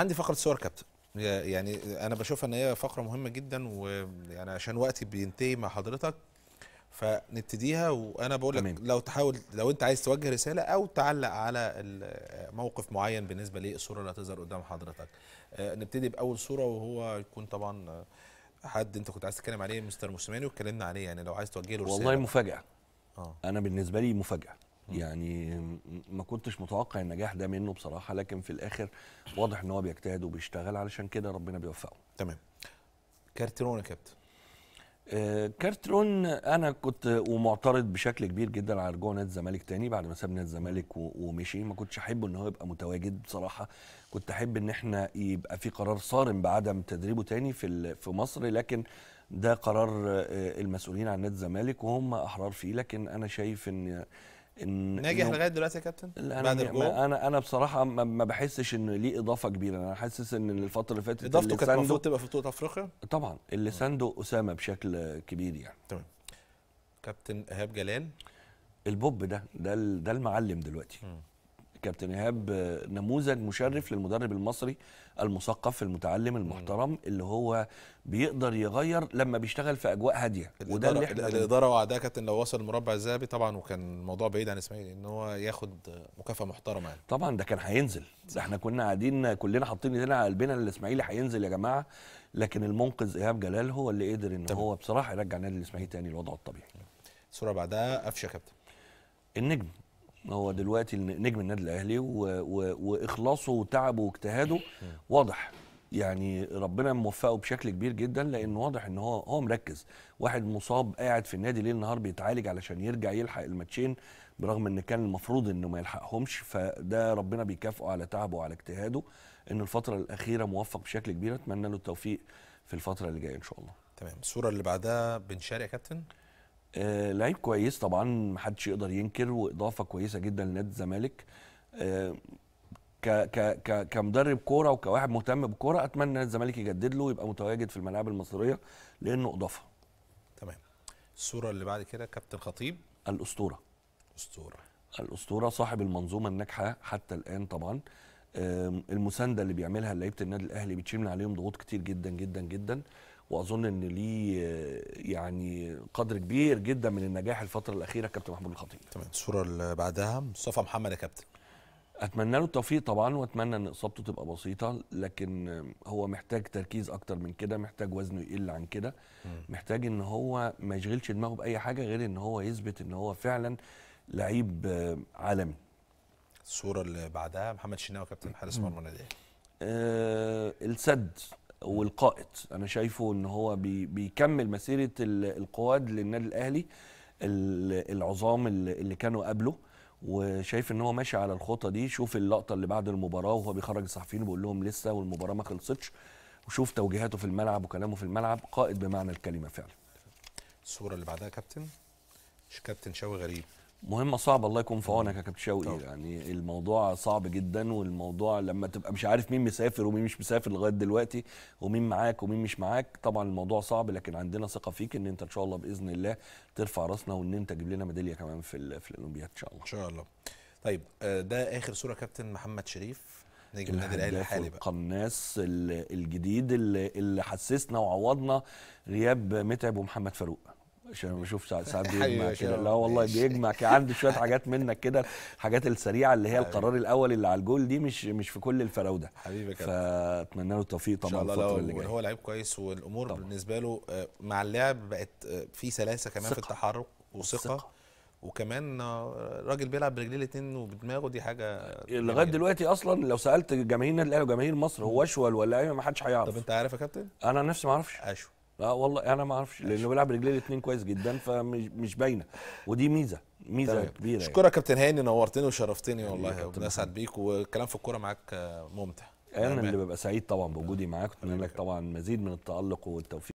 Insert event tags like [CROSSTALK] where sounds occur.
عندي فقره صور كابتن يعني انا بشوفها ان هي فقره مهمه جدا ويعني عشان وقتي بينتهي مع حضرتك فنبتديها وانا بقول لك لو تحاول لو انت عايز توجه رساله او تعلق على موقف معين بالنسبه للصوره اللي هتظهر قدام حضرتك آه، نبتدي باول صوره وهو يكون طبعا آه، حد انت كنت عايز تتكلم عليه مستر موسيماني واتكلمنا عليه يعني لو عايز توجه له رساله والله مفاجاه اه انا بالنسبه لي مفاجاه يعني ما كنتش متوقع النجاح ده منه بصراحه لكن في الاخر واضح ان هو بيجتهد وبيشتغل علشان كده ربنا بيوفقه تمام كارترون يا كابتن آه، كارترون انا كنت ومعترض بشكل كبير جدا على رجوع نادي الزمالك تاني بعد ما ساب نادي الزمالك ومشي ما كنتش احب ان هو يبقى متواجد بصراحه كنت احب ان احنا يبقى في قرار صارم بعدم تدريبه تاني في في مصر لكن ده قرار آه، المسؤولين عن نادي الزمالك وهم احرار فيه لكن انا شايف ان ان ناجح لغايه دلوقتي يا كابتن لا بعد الجول انا انا بصراحه ما بحسش ان ليه اضافه كبيره انا حاسس ان الفتره اللي فاتت اضافته كانت المفروض تبقى في بطوله افريقيا طبعا اللي ساندو اسامه بشكل كبير يعني تمام كابتن ايهاب جلال البوب ده ده ده المعلم دلوقتي م. كابتن ايهاب نموذج مشرف للمدرب المصري المثقف المتعلم المحترم اللي هو بيقدر يغير لما بيشتغل في اجواء هاديه وده اللي احنا الاداره وعدها كابتن لو وصل المربع الذهبي طبعا وكان الموضوع بعيد عن اسماعيل ان هو ياخد مكافاه محترمه يعني. طبعا ده كان هينزل ده احنا كنا قاعدين كلنا حاطين ايدينا على قلبنا الاسماعيلي هينزل يا جماعه لكن المنقذ ايهاب جلال هو اللي قدر ان طبعا. هو بصراحه يرجع نادي الاسماعيلي تاني لوضعه الطبيعي. الصوره بعدها قفشه كابتن النجم هو دلوقتي نجم النادي الاهلي واخلاصه وتعبه واجتهاده واضح يعني ربنا موفقه بشكل كبير جدا لان واضح ان هو هو مركز واحد مصاب قاعد في النادي ليل نهار بيتعالج علشان يرجع يلحق الماتشين برغم ان كان المفروض انه ما يلحقهمش فده ربنا بيكافئه على تعبه وعلى اجتهاده ان الفتره الاخيره موفق بشكل كبير اتمنى له التوفيق في الفتره اللي جايه ان شاء الله تمام الصوره اللي بعدها بن يا كابتن آه، لعيب كويس طبعا محدش يقدر ينكر واضافه كويسه جدا لنادي الزمالك آه، ك ك كمدرب كوره وكواحد مهتم بالكوره اتمنى نادي الزمالك يجدد له ويبقى متواجد في الملاعب المصريه لانه اضافه تمام الصوره اللي بعد كده كابتن خطيب الاسطوره الاسطوره الاسطوره صاحب المنظومه الناجحه حتى الان طبعا المسانده اللي بيعملها لعيبه النادي الاهلي بتشيل من عليهم ضغوط كتير جدا جدا جدا واظن ان ليه يعني قدر كبير جدا من النجاح الفتره الاخيره كابتن محمود الخطيب تمام الصوره اللي بعدها مصطفى محمد يا كابتن اتمنى له التوفيق طبعا واتمنى ان اصابته تبقى بسيطه لكن هو محتاج تركيز اكتر من كده محتاج وزنه يقل عن كده محتاج ان هو ما يشغلش دماغه باي حاجه غير ان هو يثبت ان هو فعلا لعيب عالمي الصوره اللي بعدها محمد شناوي كابتن حارس مرمى النادي إيه؟ آه السد والقائد انا شايفه ان هو بي بيكمل مسيره القواد للنادي الاهلي العظام اللي كانوا قبله وشايف ان هو ماشي على الخطه دي شوف اللقطه اللي بعد المباراه وهو بيخرج الصحفيين وبيقول لهم لسه والمباراه ما خلصتش وشوف توجيهاته في الملعب وكلامه في الملعب قائد بمعنى الكلمه فعلا الصوره اللي بعدها كابتن مش كابتن شوي غريب مهمه صعبه الله يكون في عونك يا كابتن شوقي يعني الموضوع صعب جدا والموضوع لما تبقى مش عارف مين مسافر ومين مش مسافر لغايه دلوقتي ومين معاك ومين مش معاك طبعا الموضوع صعب لكن عندنا ثقه فيك ان انت ان شاء الله باذن الله ترفع راسنا وان انت تجيب لنا ميداليه كمان في في الاولمبياد ان شاء الله ان شاء الله طيب آه، ده اخر صوره كابتن محمد شريف نجم النادي الاهلي الحالي بقى القناص الجديد اللي, اللي حسسنا وعوضنا غياب متعب ومحمد فاروق عشان بشوف ساعات ساعات [LAUGHS] بيجمع كده لا والله بيجمع كده عنده شويه حاجات منك كده الحاجات السريعه اللي هي القرار الاول اللي على الجول دي مش مش في كل الفراوده حبيبي كده فاتمنى له التوفيق طبعا الفتره اللي جايه هو لعيب كويس والامور طبعا. بالنسبه له آه، مع اللعب بقت آه، في سلاسه كمان ثقة. في التحرك وثقه ثقة. وكمان آه، راجل بيلعب برجليه الاثنين وبدماغه دي حاجه لغايه دلوقتي اصلا لو سالت جماهير النادي الاهلي وجماهير مصر هو اشول ولا ايه ما حدش هيعرف طب انت عارف يا كابتن؟ انا نفسي ما اعرفش اشول اه والله انا ما اعرفش لانه بيلعب رجليه الاثنين كويس جدا فمش باينه ودي ميزه ميزه طيب. كبيره اشكرك يعني. كابتن هاني نورتني وشرفتني والله وبنسعد بيك والكلام في الكوره معاك ممتع انا اللي ببقى سعيد طبعا بوجودي معاك واتمنى لك طبعا مزيد من التالق والتوفيق